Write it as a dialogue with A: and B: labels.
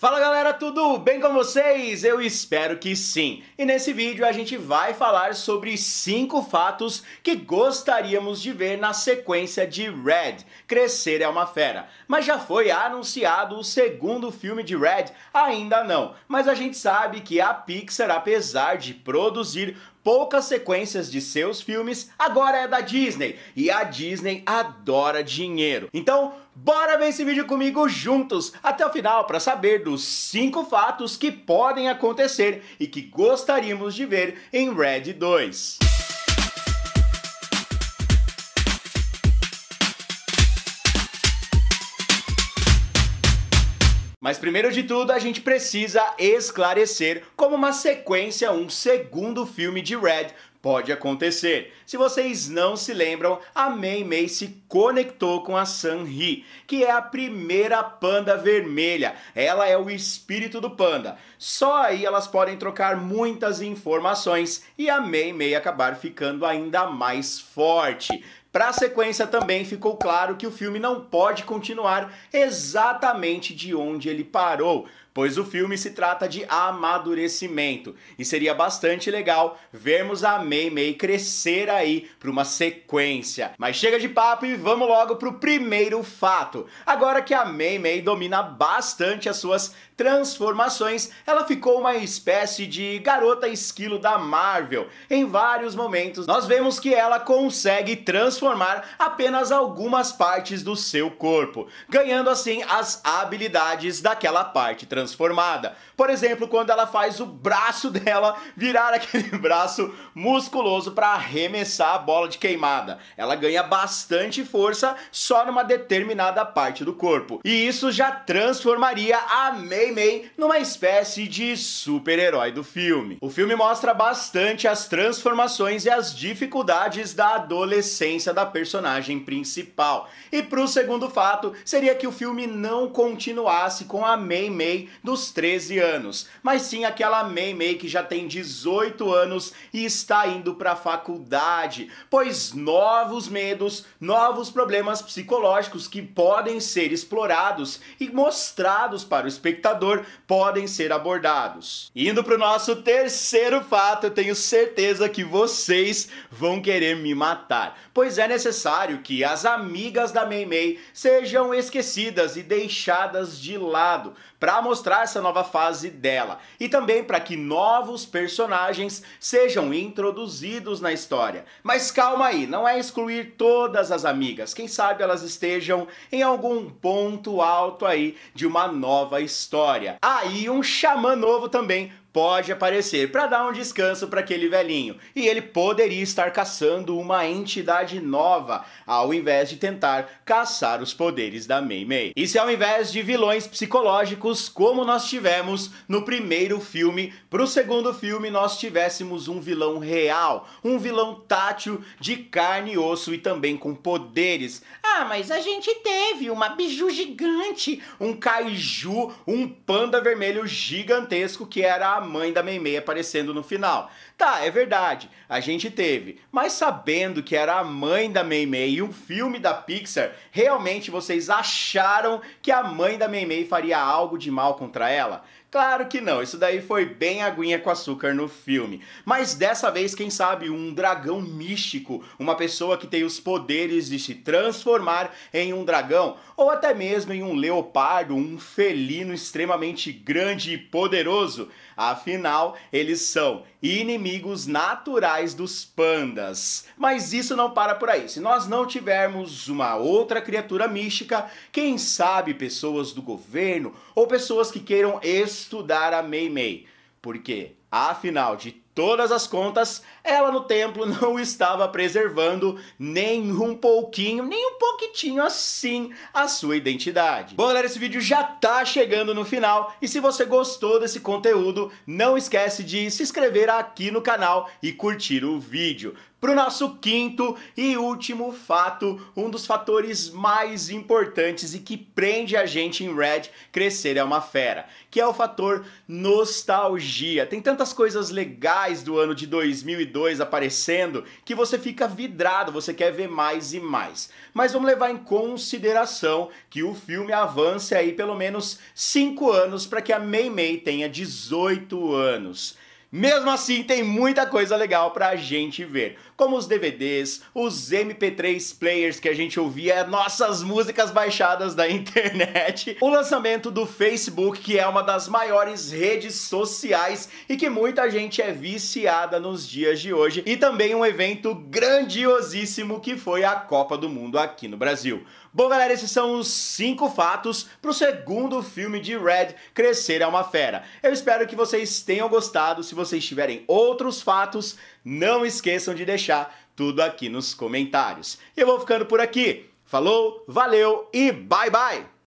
A: Fala galera, tudo bem com vocês? Eu espero que sim! E nesse vídeo a gente vai falar sobre 5 fatos que gostaríamos de ver na sequência de Red, Crescer é uma Fera. Mas já foi anunciado o segundo filme de Red? Ainda não, mas a gente sabe que a Pixar, apesar de produzir poucas sequências de seus filmes, agora é da Disney. E a Disney adora dinheiro. Então, Bora ver esse vídeo comigo juntos até o final para saber dos 5 fatos que podem acontecer e que gostaríamos de ver em Red 2. Mas primeiro de tudo, a gente precisa esclarecer como uma sequência, um segundo filme de Red Pode acontecer. Se vocês não se lembram, a Mei Mei se conectou com a Sanri, que é a primeira panda vermelha. Ela é o espírito do panda. Só aí elas podem trocar muitas informações e a Mei Mei acabar ficando ainda mais forte. Para a sequência também ficou claro que o filme não pode continuar exatamente de onde ele parou, pois o filme se trata de amadurecimento e seria bastante legal vermos a Mei Mei crescer aí para uma sequência. Mas chega de papo e vamos logo para o primeiro fato. Agora que a Mei Mei domina bastante as suas transformações, ela ficou uma espécie de garota esquilo da Marvel. Em vários momentos nós vemos que ela consegue transformar transformar apenas algumas partes do seu corpo, ganhando assim as habilidades daquela parte transformada. Por exemplo, quando ela faz o braço dela virar aquele braço musculoso para arremessar a bola de queimada. Ela ganha bastante força só numa determinada parte do corpo. E isso já transformaria a Mei Mei numa espécie de super-herói do filme. O filme mostra bastante as transformações e as dificuldades da adolescência da personagem principal. E pro segundo fato, seria que o filme não continuasse com a Mei Mei dos 13 anos, mas sim aquela Mei Mei que já tem 18 anos e está indo para a faculdade, pois novos medos, novos problemas psicológicos que podem ser explorados e mostrados para o espectador podem ser abordados. Indo para o nosso terceiro fato, eu tenho certeza que vocês vão querer me matar, pois é, é necessário que as amigas da Mei Mei sejam esquecidas e deixadas de lado para mostrar essa nova fase dela e também para que novos personagens sejam introduzidos na história. Mas calma aí, não é excluir todas as amigas, quem sabe elas estejam em algum ponto alto aí de uma nova história. Aí ah, um xamã novo também pode aparecer para dar um descanso para aquele velhinho. E ele poderia estar caçando uma entidade nova, ao invés de tentar caçar os poderes da Mei Mei. Isso é ao invés de vilões psicológicos, como nós tivemos no primeiro filme, para o segundo filme nós tivéssemos um vilão real, um vilão tátil de carne e osso e também com poderes. Ah, mas a gente teve uma biju gigante, um kaiju, um panda vermelho gigantesco que era a a mãe da Meimei aparecendo no final. Tá, é verdade, a gente teve, mas sabendo que era a mãe da Meimei e um filme da Pixar, realmente vocês acharam que a mãe da Meimei faria algo de mal contra ela? Claro que não, isso daí foi bem aguinha com açúcar no filme. Mas dessa vez, quem sabe, um dragão místico, uma pessoa que tem os poderes de se transformar em um dragão, ou até mesmo em um leopardo, um felino extremamente grande e poderoso. A Afinal, eles são inimigos naturais dos pandas. Mas isso não para por aí. Se nós não tivermos uma outra criatura mística, quem sabe pessoas do governo ou pessoas que queiram estudar a Mei Mei. Porque Afinal de todas as contas, ela no templo não estava preservando nem um pouquinho, nem um pouquitinho assim a sua identidade. Bom, galera, esse vídeo já tá chegando no final e se você gostou desse conteúdo, não esquece de se inscrever aqui no canal e curtir o vídeo. Para o nosso quinto e último fato, um dos fatores mais importantes e que prende a gente em Red crescer é uma fera, que é o fator nostalgia. Tem tanto tantas coisas legais do ano de 2002 aparecendo que você fica vidrado, você quer ver mais e mais. Mas vamos levar em consideração que o filme avance aí pelo menos 5 anos para que a Mei Mei tenha 18 anos. Mesmo assim, tem muita coisa legal pra gente ver, como os DVDs, os MP3 players que a gente ouvia, nossas músicas baixadas da internet, o lançamento do Facebook, que é uma das maiores redes sociais e que muita gente é viciada nos dias de hoje, e também um evento grandiosíssimo que foi a Copa do Mundo aqui no Brasil. Bom, galera, esses são os 5 fatos para o segundo filme de Red, Crescer é uma Fera. Eu espero que vocês tenham gostado. Se vocês tiverem outros fatos, não esqueçam de deixar tudo aqui nos comentários. Eu vou ficando por aqui. Falou, valeu e bye bye!